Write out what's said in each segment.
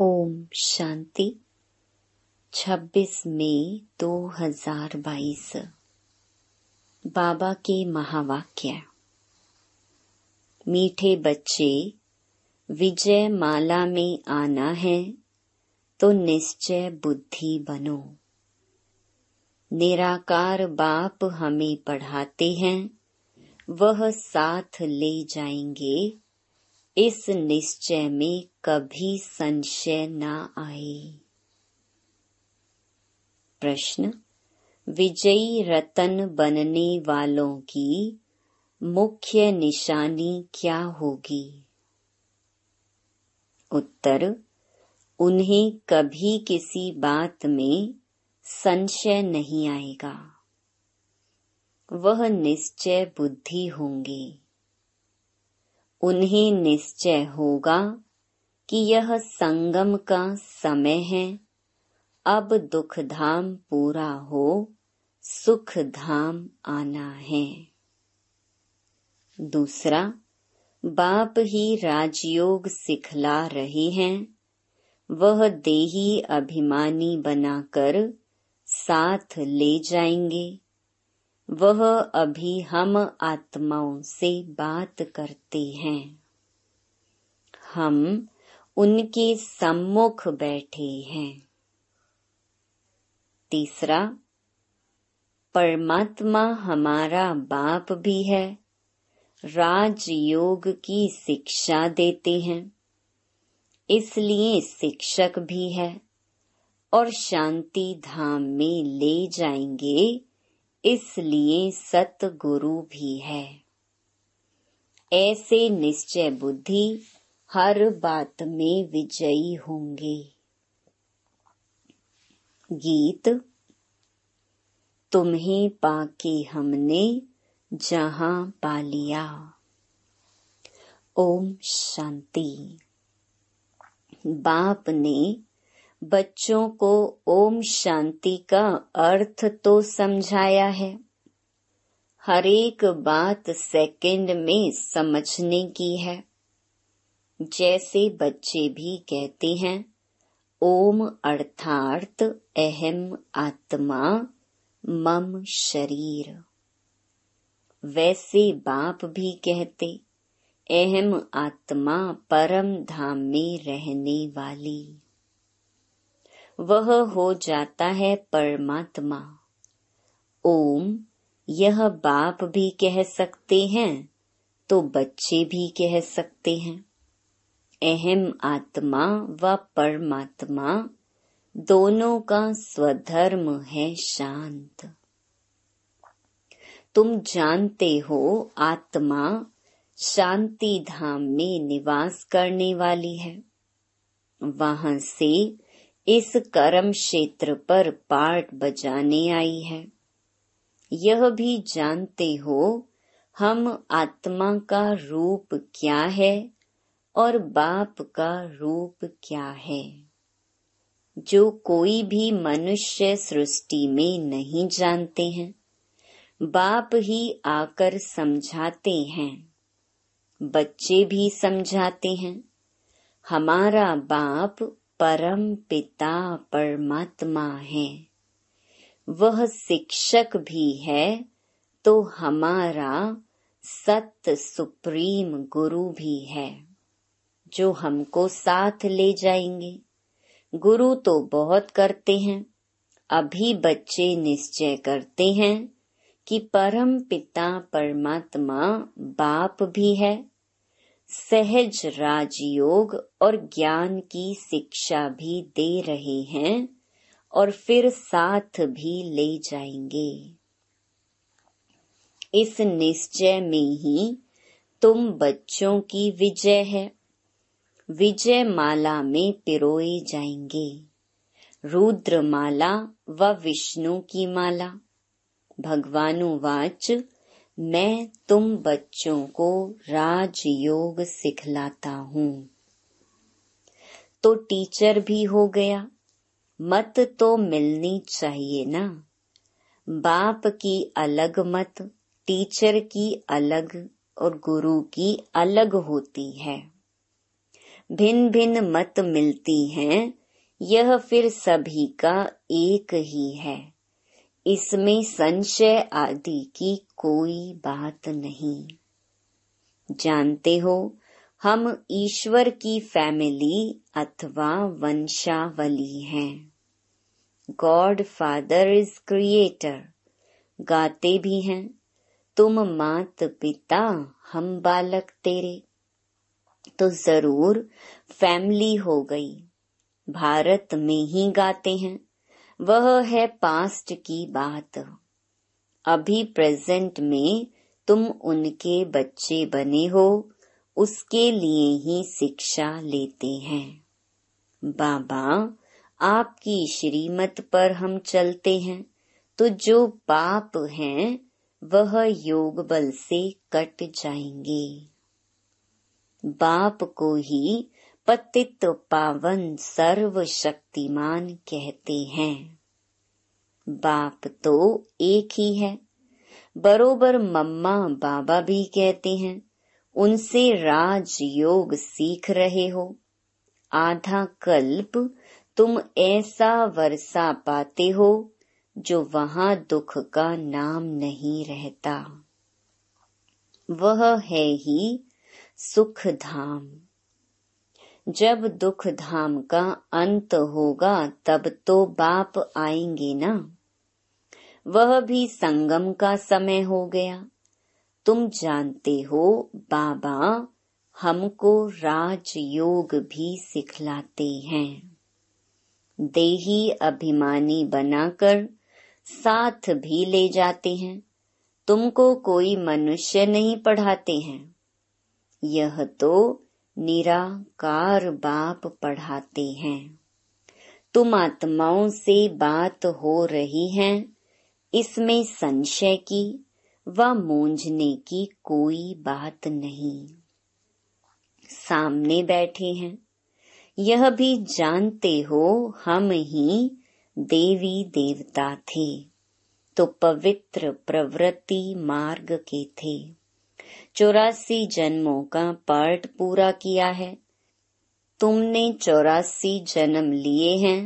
ओम शांति 26 मई 2022 बाबा के महावाक्य मीठे बच्चे विजय माला में आना है तो निश्चय बुद्धि बनो निराकार बाप हमें पढ़ाते हैं वह साथ ले जाएंगे इस निश्चय में कभी संशय ना आए प्रश्न विजयी रतन बनने वालों की मुख्य निशानी क्या होगी उत्तर उन्हें कभी किसी बात में संशय नहीं आएगा वह निश्चय बुद्धि होंगे उन्हें निश्चय होगा कि यह संगम का समय है अब दुख धाम पूरा हो सुख धाम आना है दूसरा बाप ही राजयोग सिखला रहे हैं वह देही अभिमानी बनाकर साथ ले जाएंगे वह अभी हम आत्माओं से बात करते हैं हम उनके सम्मुख बैठे हैं तीसरा परमात्मा हमारा बाप भी है राजयोग की शिक्षा देते हैं इसलिए शिक्षक भी है और शांति धाम में ले जाएंगे इसलिए सतगुरु भी है ऐसे निश्चय बुद्धि हर बात में विजयी होंगे गीत तुम्हें पाके हमने जहां पा लिया ओम शांति बाप ने बच्चों को ओम शांति का अर्थ तो समझाया है हर एक बात सेकंड में समझने की है जैसे बच्चे भी कहते हैं ओम अर्थार्थ अहम आत्मा मम शरीर वैसे बाप भी कहते अहम आत्मा परम धाम में रहने वाली वह हो जाता है परमात्मा ओम यह बाप भी कह सकते हैं तो बच्चे भी कह सकते हैं अहम आत्मा व परमात्मा दोनों का स्वधर्म है शांत तुम जानते हो आत्मा शांति धाम में निवास करने वाली है वहां से इस कर्म क्षेत्र पर पार्ट बजाने आई है यह भी जानते हो हम आत्मा का रूप क्या है और बाप का रूप क्या है जो कोई भी मनुष्य सृष्टि में नहीं जानते हैं बाप ही आकर समझाते हैं बच्चे भी समझाते हैं हमारा बाप परम पिता परमात्मा है वह शिक्षक भी है तो हमारा सत्य सुप्रीम गुरु भी है जो हमको साथ ले जाएंगे गुरु तो बहुत करते हैं अभी बच्चे निश्चय करते हैं कि परम पिता परमात्मा बाप भी है सहज राजयोग और ज्ञान की शिक्षा भी दे रहे हैं और फिर साथ भी ले जाएंगे इस निश्चय में ही तुम बच्चों की विजय है विजय माला में पिरोए जाएंगे रुद्र माला व विष्णु की माला भगवानुवाच मैं तुम बच्चों को राजयोग सिखलाता हूँ तो टीचर भी हो गया मत तो मिलनी चाहिए ना बाप की अलग मत टीचर की अलग और गुरु की अलग होती है भिन्न भिन्न मत मिलती हैं यह फिर सभी का एक ही है इसमें संशय आदि की कोई बात नहीं जानते हो हम ईश्वर की फैमिली अथवा वंशावली हैं गॉड फादर इज क्रिएटर गाते भी हैं तुम मात पिता हम बालक तेरे तो जरूर फैमिली हो गई भारत में ही गाते हैं वह है पास्ट की बात अभी प्रेजेंट में तुम उनके बच्चे बने हो उसके लिए ही शिक्षा लेते हैं बाबा आपकी श्रीमत पर हम चलते हैं तो जो पाप हैं वह योग बल से कट जाएंगे बाप को ही पतित पावन सर्वशक्तिमान कहते हैं बाप तो एक ही है बरोबर मम्मा बाबा भी कहते हैं उनसे राज योग सीख रहे हो आधा कल्प तुम ऐसा वर्षा पाते हो जो वहां दुख का नाम नहीं रहता वह है ही सुख धाम जब दुख धाम का अंत होगा तब तो बाप आएंगे ना वह भी संगम का समय हो गया तुम जानते हो बाबा हमको राजयोग भी सिखलाते हैं देही अभिमानी बनाकर साथ भी ले जाते हैं तुमको कोई मनुष्य नहीं पढ़ाते हैं यह तो निराकार बाप पढ़ाते हैं तुम आत्माओं से बात हो रही है इसमें संशय की व मूंझने की कोई बात नहीं सामने बैठे हैं यह भी जानते हो हम ही देवी देवता थे तो पवित्र प्रवृत्ति मार्ग के थे चौरासी जन्मों का पाठ पूरा किया है तुमने चौरासी जन्म लिए हैं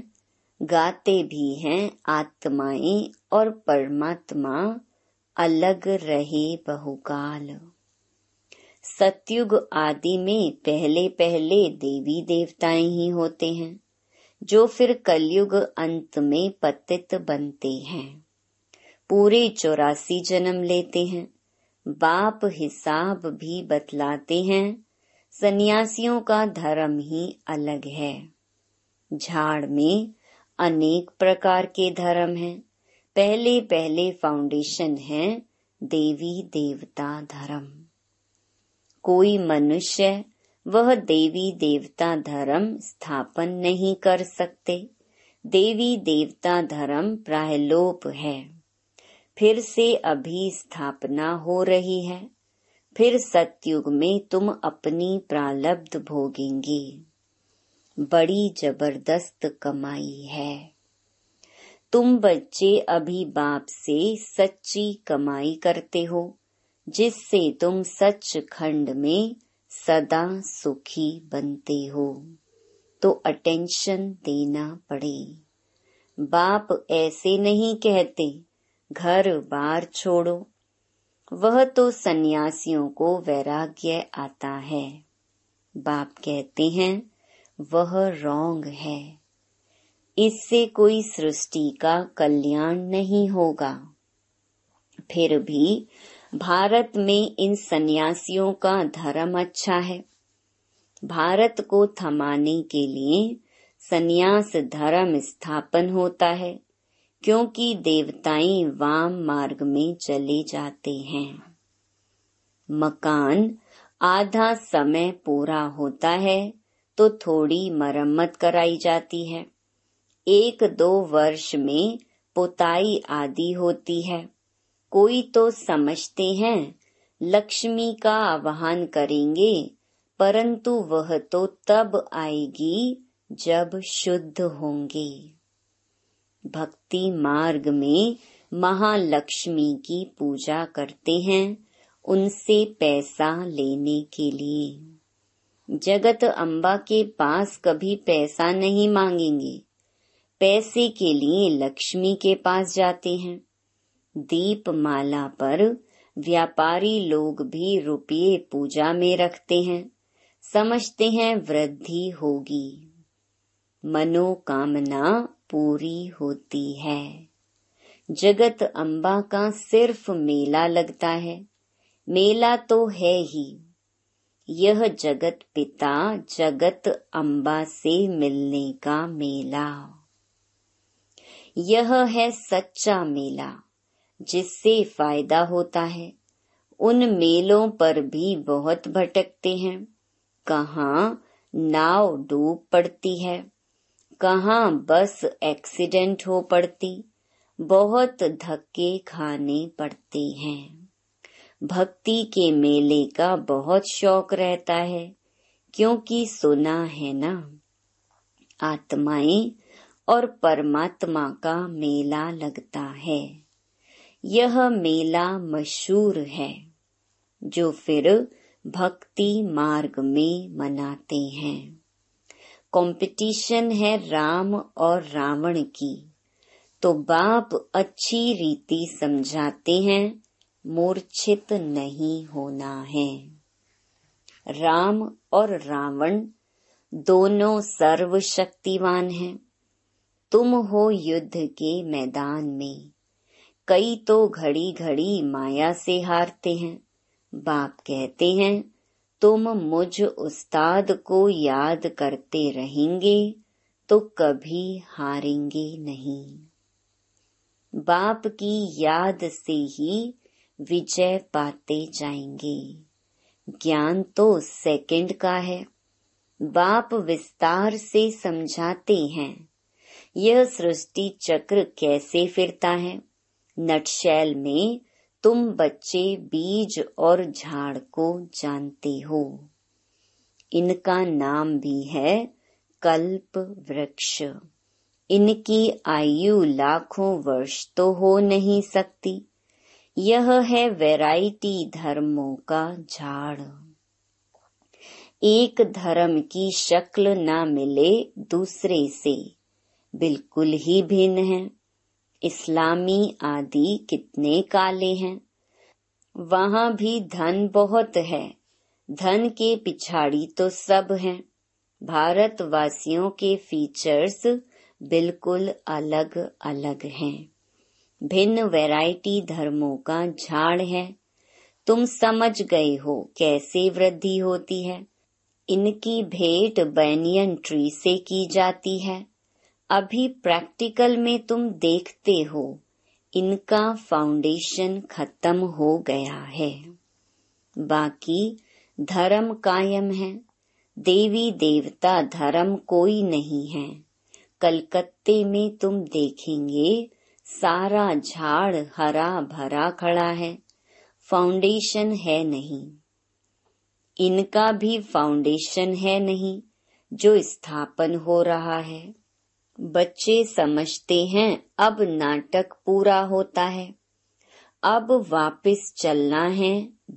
गाते भी हैं आत्माएं और परमात्मा अलग रहे बहुकाल सतयुग आदि में पहले पहले देवी देवताएं ही होते हैं जो फिर कलयुग अंत में पतित बनते हैं पूरे चौरासी जन्म लेते हैं बाप हिसाब भी बतलाते हैं सन्यासियों का धर्म ही अलग है झाड़ में अनेक प्रकार के धर्म हैं। पहले पहले फाउंडेशन है देवी देवता धर्म कोई मनुष्य वह देवी देवता धर्म स्थापन नहीं कर सकते देवी देवता धर्म प्रायलोप है फिर से अभी स्थापना हो रही है फिर सत्युग में तुम अपनी प्रालब्ध भोगेंगे बड़ी जबरदस्त कमाई है तुम बच्चे अभी बाप से सच्ची कमाई करते हो जिससे तुम सच खंड में सदा सुखी बनते हो तो अटेंशन देना पड़े बाप ऐसे नहीं कहते घर बार छोड़ो वह तो सन्यासियों को वैराग्य आता है बाप कहते हैं वह रोंग है इससे कोई सृष्टि का कल्याण नहीं होगा फिर भी भारत में इन सन्यासियों का धर्म अच्छा है भारत को थमाने के लिए सन्यास धर्म स्थापन होता है क्योंकि देवताएं वाम मार्ग में चले जाते हैं मकान आधा समय पूरा होता है तो थोड़ी मरम्मत कराई जाती है एक दो वर्ष में पोताई आदि होती है कोई तो समझते हैं लक्ष्मी का आवाहन करेंगे परंतु वह तो तब आएगी जब शुद्ध होंगे भक्ति मार्ग में महालक्ष्मी की पूजा करते हैं उनसे पैसा लेने के लिए जगत अम्बा के पास कभी पैसा नहीं मांगेंगे पैसे के लिए लक्ष्मी के पास जाते हैं दीप माला पर व्यापारी लोग भी रुपये पूजा में रखते हैं समझते हैं वृद्धि होगी मनोकामना पूरी होती है जगत अम्बा का सिर्फ मेला लगता है मेला तो है ही यह जगत पिता जगत अम्बा से मिलने का मेला यह है सच्चा मेला जिससे फायदा होता है उन मेलों पर भी बहुत भटकते हैं कहा नाव डूब पड़ती है कहा बस एक्सीडेंट हो पड़ती बहुत धक्के खाने पड़ते हैं भक्ति के मेले का बहुत शौक रहता है क्योंकि सुना है ना आत्माएं और परमात्मा का मेला लगता है यह मेला मशहूर है जो फिर भक्ति मार्ग में मनाते हैं कंपटीशन है राम और रावण की तो बाप अच्छी रीति समझाते हैं मूर्छित नहीं होना है राम और रावण दोनों सर्वशक्तिवान हैं तुम हो युद्ध के मैदान में कई तो घड़ी घड़ी माया से हारते हैं बाप कहते हैं तुम मुझ उस्ताद को याद करते रहेंगे तो कभी हारेंगे नहीं बाप की याद से ही विजय पाते जाएंगे ज्ञान तो सेकंड का है बाप विस्तार से समझाते हैं यह सृष्टि चक्र कैसे फिरता है नटशैल में तुम बच्चे बीज और झाड़ को जानते हो इनका नाम भी है कल्प वृक्ष इनकी आयु लाखों वर्ष तो हो नहीं सकती यह है वैरायटी धर्मों का झाड़ एक धर्म की शक्ल ना मिले दूसरे से बिल्कुल ही भिन्न है इस्लामी आदि कितने काले हैं वहां भी धन बहुत है धन के पिछाड़ी तो सब हैं भारतवासियों के फीचर्स बिल्कुल अलग अलग हैं भिन्न वैरायटी धर्मों का झाड़ है तुम समझ गए हो कैसे वृद्धि होती है इनकी भेंट बैनियन ट्री से की जाती है अभी प्रैक्टिकल में तुम देखते हो इनका फाउंडेशन खत्म हो गया है बाकी धर्म कायम है देवी देवता धर्म कोई नहीं है कलकत्ते में तुम देखेंगे सारा झाड़ हरा भरा खड़ा है फाउंडेशन है नहीं इनका भी फाउंडेशन है नहीं जो स्थापन हो रहा है बच्चे समझते हैं अब नाटक पूरा होता है अब वापस चलना है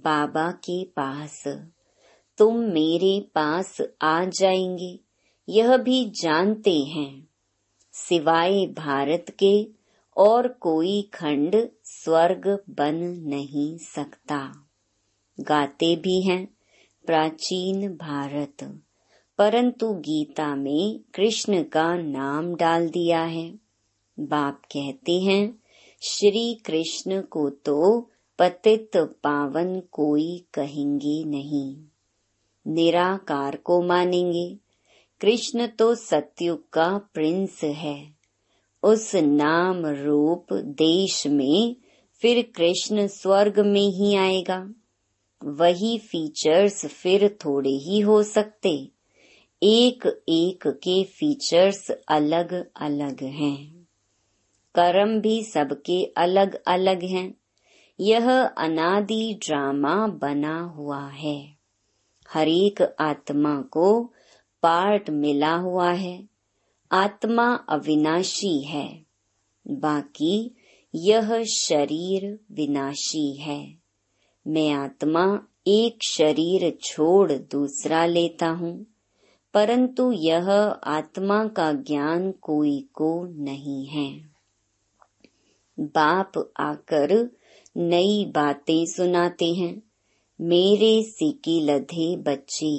बाबा के पास तुम मेरे पास आ जाएंगे यह भी जानते हैं सिवाय भारत के और कोई खंड स्वर्ग बन नहीं सकता गाते भी हैं प्राचीन भारत परंतु गीता में कृष्ण का नाम डाल दिया है बाप कहते हैं श्री कृष्ण को तो पतित पावन कोई कहेंगे नहीं निराकार को मानेंगे कृष्ण तो सत्युग का प्रिंस है उस नाम रूप देश में फिर कृष्ण स्वर्ग में ही आएगा वही फीचर्स फिर थोड़े ही हो सकते एक एक के फीचर्स अलग अलग हैं कर्म भी सबके अलग अलग हैं यह अनादि ड्रामा बना हुआ है हरेक आत्मा को पार्ट मिला हुआ है आत्मा अविनाशी है बाकी यह शरीर विनाशी है मैं आत्मा एक शरीर छोड़ दूसरा लेता हूँ परंतु यह आत्मा का ज्ञान कोई को नहीं है बाप आकर नई बातें सुनाते हैं मेरे सीकी लधे बच्चे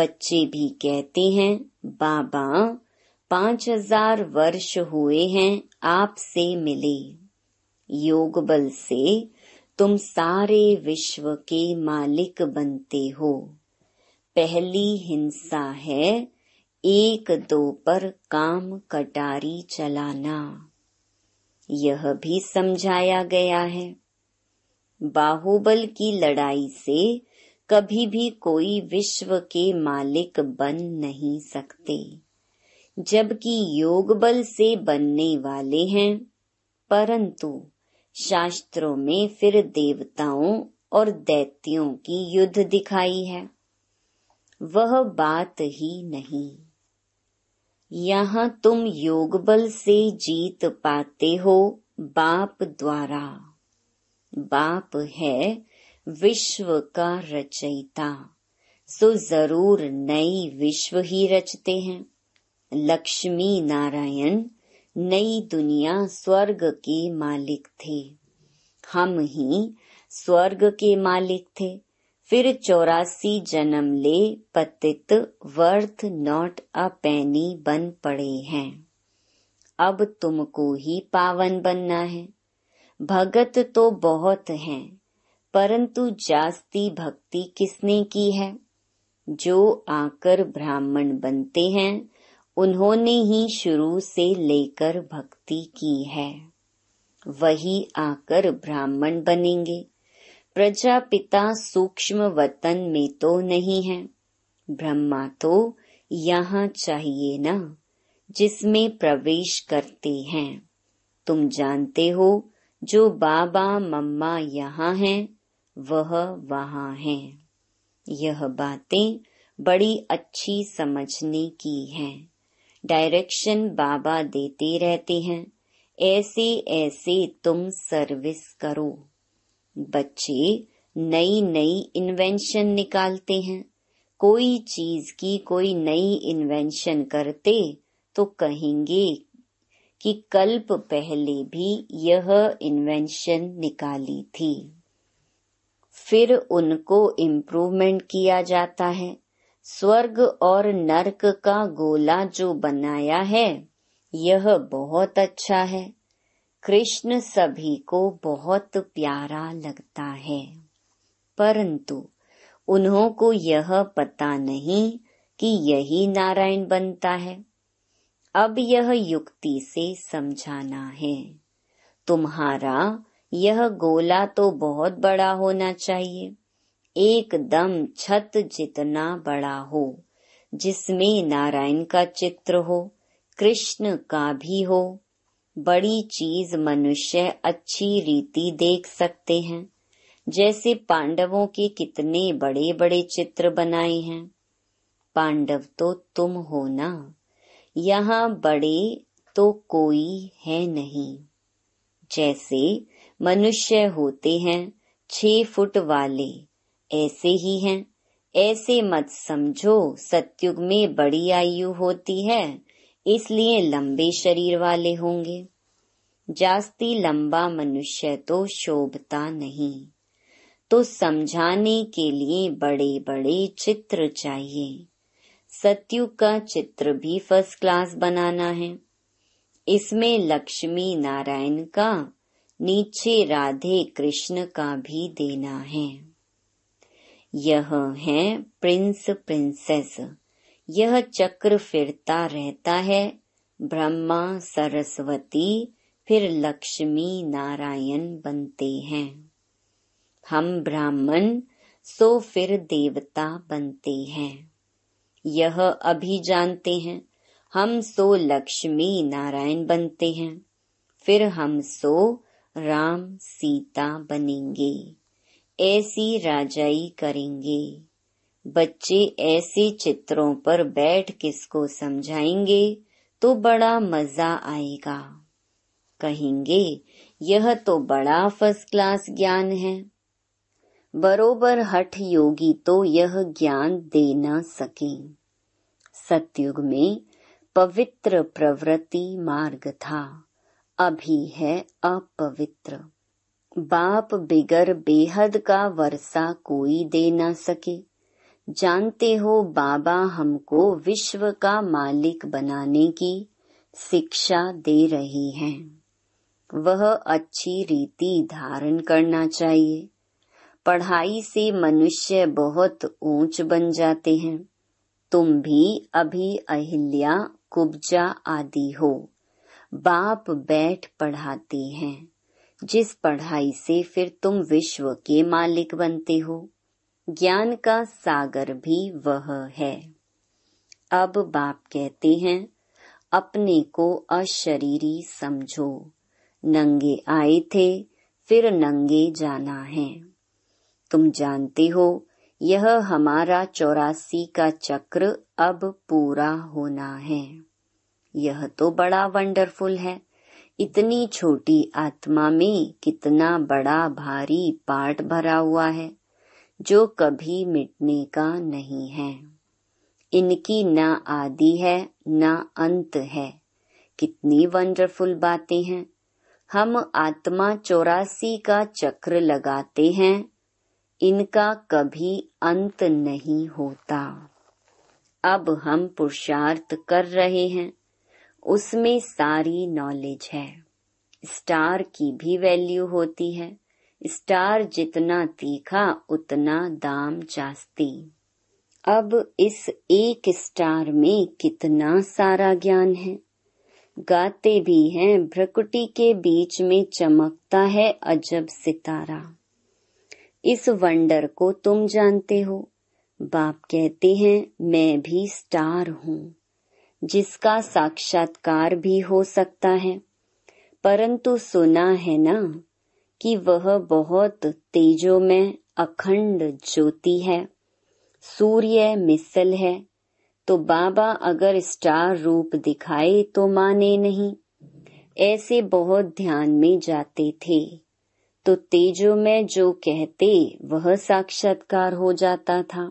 बच्चे भी कहते हैं बाबा पांच हजार वर्ष हुए हैं आपसे मिले योग बल से तुम सारे विश्व के मालिक बनते हो पहली हिंसा है एक दो पर काम कटारी चलाना यह भी समझाया गया है बाहुबल की लड़ाई से कभी भी कोई विश्व के मालिक बन नहीं सकते जबकि योग बल से बनने वाले हैं परंतु शास्त्रों में फिर देवताओं और दैत्यों की युद्ध दिखाई है वह बात ही नहीं यहाँ तुम योग बल से जीत पाते हो बाप द्वारा बाप है विश्व का रचयिता सो जरूर नई विश्व ही रचते हैं लक्ष्मी नारायण नई दुनिया स्वर्ग के मालिक थे हम ही स्वर्ग के मालिक थे फिर चौरासी जन्म ले पतित वर्थ नॉट अ पैनी बन पड़े हैं अब तुमको ही पावन बनना है भगत तो बहुत हैं परंतु जास्ती भक्ति किसने की है जो आकर ब्राह्मण बनते हैं उन्होंने ही शुरू से लेकर भक्ति की है वही आकर ब्राह्मण बनेंगे प्रजापिता सूक्ष्म वतन में तो नहीं है ब्रह्मा तो यहाँ चाहिए ना जिसमें प्रवेश करते हैं तुम जानते हो जो बाबा मम्मा यहाँ हैं वह वहाँ हैं यह बातें बड़ी अच्छी समझने की हैं डायरेक्शन बाबा देते रहते हैं ऐसे ऐसे तुम सर्विस करो बच्चे नई नई इन्वेंशन निकालते हैं कोई चीज की कोई नई इन्वेंशन करते तो कहेंगे कि कल्प पहले भी यह इन्वेंशन निकाली थी फिर उनको इम्प्रूवमेंट किया जाता है स्वर्ग और नरक का गोला जो बनाया है यह बहुत अच्छा है कृष्ण सभी को बहुत प्यारा लगता है परंतु उन्हों को यह पता नहीं कि यही नारायण बनता है अब यह युक्ति से समझाना है तुम्हारा यह गोला तो बहुत बड़ा होना चाहिए एकदम छत जितना बड़ा हो जिसमें नारायण का चित्र हो कृष्ण का भी हो बड़ी चीज मनुष्य अच्छी रीति देख सकते हैं जैसे पांडवों के कितने बड़े बड़े चित्र बनाए हैं पांडव तो तुम हो ना यहाँ बड़े तो कोई है नहीं जैसे मनुष्य होते हैं छह फुट वाले ऐसे ही हैं ऐसे मत समझो सत्युग में बड़ी आयु होती है इसलिए लंबे शरीर वाले होंगे जास्ती लंबा मनुष्य तो शोभता नहीं तो समझाने के लिए बड़े बड़े चित्र चाहिए सत्यु का चित्र भी फर्स्ट क्लास बनाना है इसमें लक्ष्मी नारायण का नीचे राधे कृष्ण का भी देना है यह है प्रिंस प्रिंसेस यह चक्र फिरता रहता है ब्रह्मा सरस्वती फिर लक्ष्मी नारायण बनते हैं हम ब्राह्मण सो फिर देवता बनते हैं यह अभी जानते हैं हम सो लक्ष्मी नारायण बनते हैं फिर हम सो राम सीता बनेंगे ऐसी राजाई करेंगे बच्चे ऐसे चित्रों पर बैठ किसको समझाएंगे तो बड़ा मजा आएगा कहेंगे यह तो बड़ा फर्स्ट क्लास ज्ञान है बरोबर हठ योगी तो यह ज्ञान दे न सके सतयुग में पवित्र प्रवृत्ति मार्ग था अभी है अपवित्र बाप बिगर बेहद का वर्षा कोई दे न सके जानते हो बाबा हमको विश्व का मालिक बनाने की शिक्षा दे रही हैं। वह अच्छी रीति धारण करना चाहिए पढ़ाई से मनुष्य बहुत ऊंच बन जाते हैं तुम भी अभी अहिल्या कुब्जा आदि हो बाप बैठ पढ़ाते हैं जिस पढ़ाई से फिर तुम विश्व के मालिक बनते हो ज्ञान का सागर भी वह है अब बाप कहते हैं अपने को अशरीरी समझो नंगे आए थे फिर नंगे जाना है तुम जानते हो यह हमारा चौरासी का चक्र अब पूरा होना है यह तो बड़ा वंडरफुल है इतनी छोटी आत्मा में कितना बड़ा भारी पाठ भरा हुआ है जो कभी मिटने का नहीं है इनकी ना आदि है ना अंत है कितनी वंडरफुल बातें हैं हम आत्मा चौरासी का चक्र लगाते हैं इनका कभी अंत नहीं होता अब हम पुरुषार्थ कर रहे हैं उसमें सारी नॉलेज है स्टार की भी वैल्यू होती है स्टार जितना तीखा उतना दाम जास्ती अब इस एक स्टार में कितना सारा ज्ञान है गाते भी हैं भ्रकुटी के बीच में चमकता है अजब सितारा इस वंडर को तुम जानते हो बाप कहते हैं मैं भी स्टार हूँ जिसका साक्षात्कार भी हो सकता है परंतु सुना है ना कि वह बहुत तेजो में अखंड ज्योति है सूर्य मिसल है तो बाबा अगर स्टार रूप दिखाए तो माने नहीं ऐसे बहुत ध्यान में जाते थे तो तेजो में जो कहते वह साक्षात्कार हो जाता था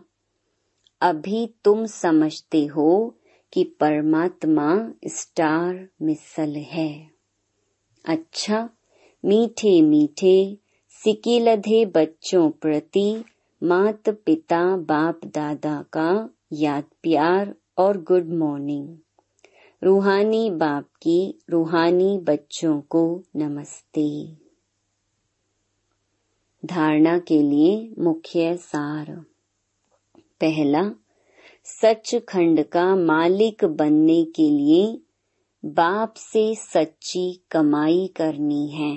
अभी तुम समझते हो कि परमात्मा स्टार मिसल है अच्छा मीठे मीठे सिकिलधे बच्चों प्रति मात पिता बाप दादा का याद प्यार और गुड मॉर्निंग रूहानी बाप की रूहानी बच्चों को नमस्ते धारणा के लिए मुख्य सार पहला सच खंड का मालिक बनने के लिए बाप से सच्ची कमाई करनी है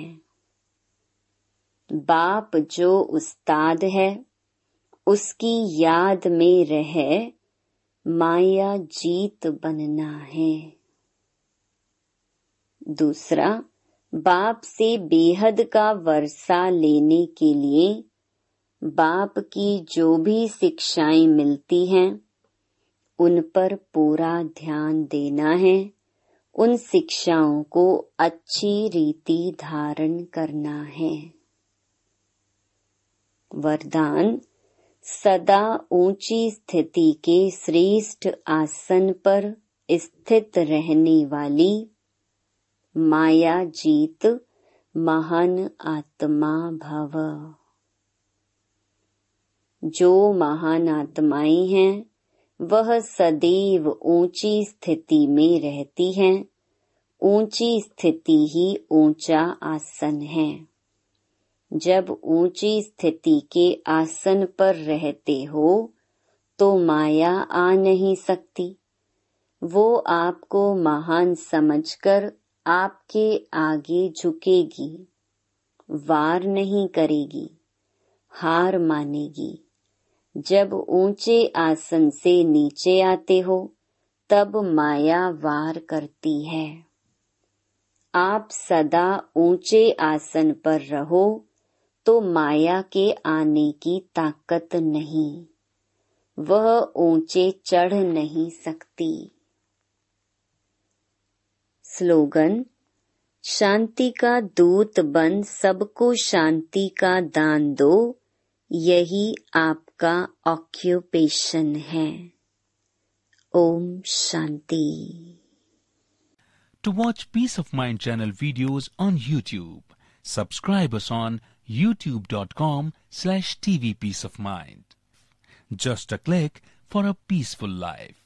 बाप जो उस्ताद है उसकी याद में रह माया जीत बनना है दूसरा बाप से बेहद का वर्षा लेने के लिए बाप की जो भी शिक्षाएं मिलती हैं उन पर पूरा ध्यान देना है उन शिक्षाओं को अच्छी रीति धारण करना है वरदान सदा ऊंची स्थिति के श्रेष्ठ आसन पर स्थित रहने वाली माया जीत महान आत्मा भव जो महान आत्माएं हैं वह सदैव ऊंची स्थिति में रहती है ऊंची स्थिति ही ऊंचा आसन है जब ऊंची स्थिति के आसन पर रहते हो तो माया आ नहीं सकती वो आपको महान समझकर आपके आगे झुकेगी वार नहीं करेगी हार मानेगी जब ऊंचे आसन से नीचे आते हो तब माया वार करती है आप सदा ऊंचे आसन पर रहो तो माया के आने की ताकत नहीं वह ऊंचे चढ़ नहीं सकती स्लोगन शांति का दूत बन सबको शांति का दान दो यही आप आपका ऑक्यूपेशन है Om Shanti to watch peace of mind channel videos on YouTube subscribe us on youtube.com slash tvpeaceofmind. Just a click for a peaceful life.